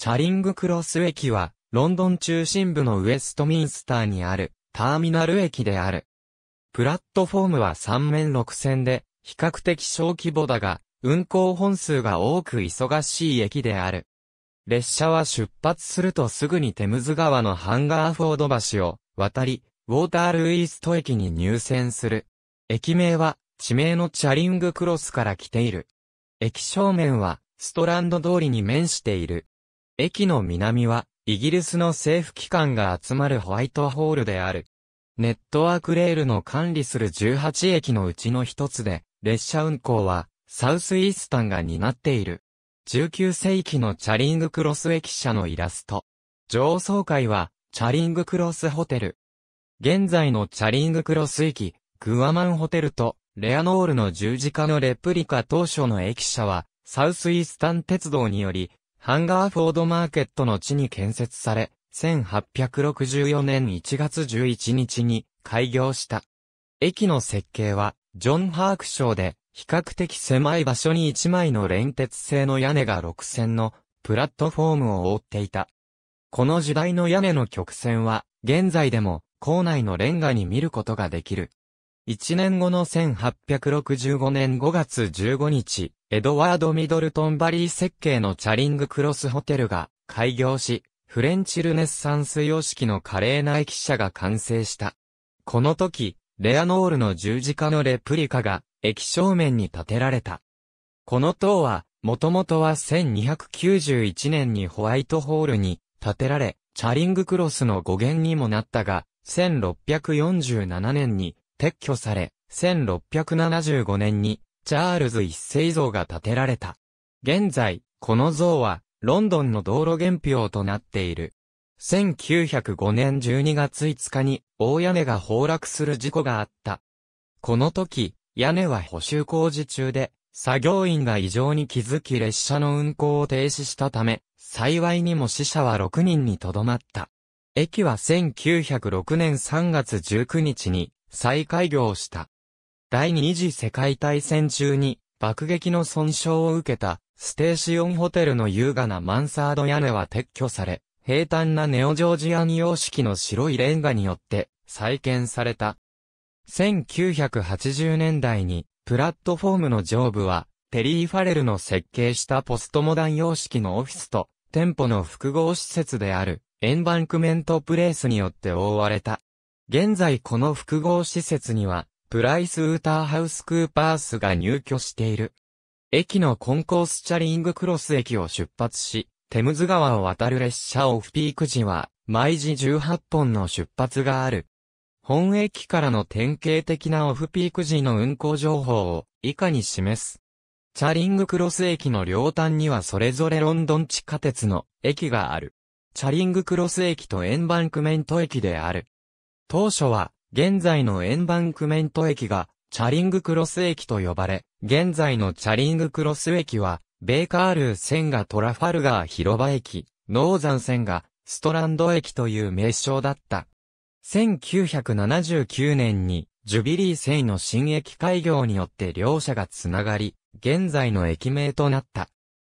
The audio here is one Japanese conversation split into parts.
チャリングクロス駅は、ロンドン中心部のウェストミンスターにある、ターミナル駅である。プラットフォームは3面6線で、比較的小規模だが、運行本数が多く忙しい駅である。列車は出発するとすぐにテムズ川のハンガーフォード橋を渡り、ウォータールイースト駅に入線する。駅名は、地名のチャリングクロスから来ている。駅正面は、ストランド通りに面している。駅の南は、イギリスの政府機関が集まるホワイトホールである。ネットワークレールの管理する18駅のうちの一つで、列車運行は、サウスイースタンが担っている。19世紀のチャリングクロス駅舎のイラスト。上層階は、チャリングクロスホテル。現在のチャリングクロス駅、グアマンホテルと、レアノールの十字架のレプリカ当初の駅舎は、サウスイースタン鉄道により、ハンガーフォードマーケットの地に建設され、1864年1月11日に開業した。駅の設計は、ジョン・ハークショーで、比較的狭い場所に1枚の連結製の屋根が6線のプラットフォームを覆っていた。この時代の屋根の曲線は、現在でも、校内のレンガに見ることができる。1年後の1865年5月15日、エドワード・ミドルトンバリー設計のチャリングクロスホテルが開業し、フレンチルネッサンス様式の華麗な駅舎が完成した。この時、レアノールの十字架のレプリカが駅正面に建てられた。この塔は、もともとは1291年にホワイトホールに建てられ、チャリングクロスの語源にもなったが、1647年に撤去され、1675年にチャールズ一世像が建てられた。現在、この像はロンドンの道路原表となっている。1905年12月5日に大屋根が崩落する事故があった。この時、屋根は補修工事中で、作業員が異常に気づき列車の運行を停止したため、幸いにも死者は6人にとどまった。駅は1906年3月19日に再開業した。第二次世界大戦中に爆撃の損傷を受けたステーシオンホテルの優雅なマンサード屋根は撤去され、平坦なネオジョージアン様式の白いレンガによって再建された。1980年代にプラットフォームの上部はテリー・ファレルの設計したポストモダン様式のオフィスと店舗の複合施設であるエンバンクメントプレイスによって覆われた。現在この複合施設には、プライスウーターハウスクーパースが入居している。駅のコンコースチャリングクロス駅を出発し、テムズ川を渡る列車オフピーク時は、毎時18本の出発がある。本駅からの典型的なオフピーク時の運行情報を以下に示す。チャリングクロス駅の両端にはそれぞれロンドン地下鉄の駅がある。チャリングクロス駅とエンバンクメント駅である。当初は、現在のエンバンクメント駅が、チャリングクロス駅と呼ばれ、現在のチャリングクロス駅は、ベーカールー線がトラファルガー広場駅、ノーザン線がストランド駅という名称だった。1979年に、ジュビリー線の新駅開業によって両社がつながり、現在の駅名となった。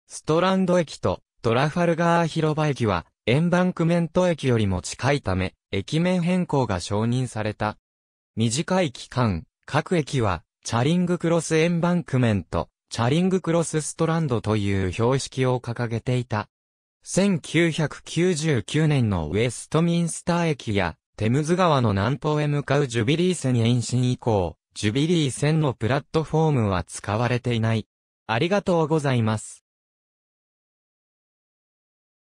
ストランド駅とトラファルガー広場駅は、エンバンクメント駅よりも近いため、駅名変更が承認された。短い期間、各駅は、チャリングクロスエンバンクメント、チャリングクロスストランドという標識を掲げていた。1999年のウェストミンスター駅や、テムズ川の南方へ向かうジュビリー線延伸以降、ジュビリー線のプラットフォームは使われていない。ありがとうございます。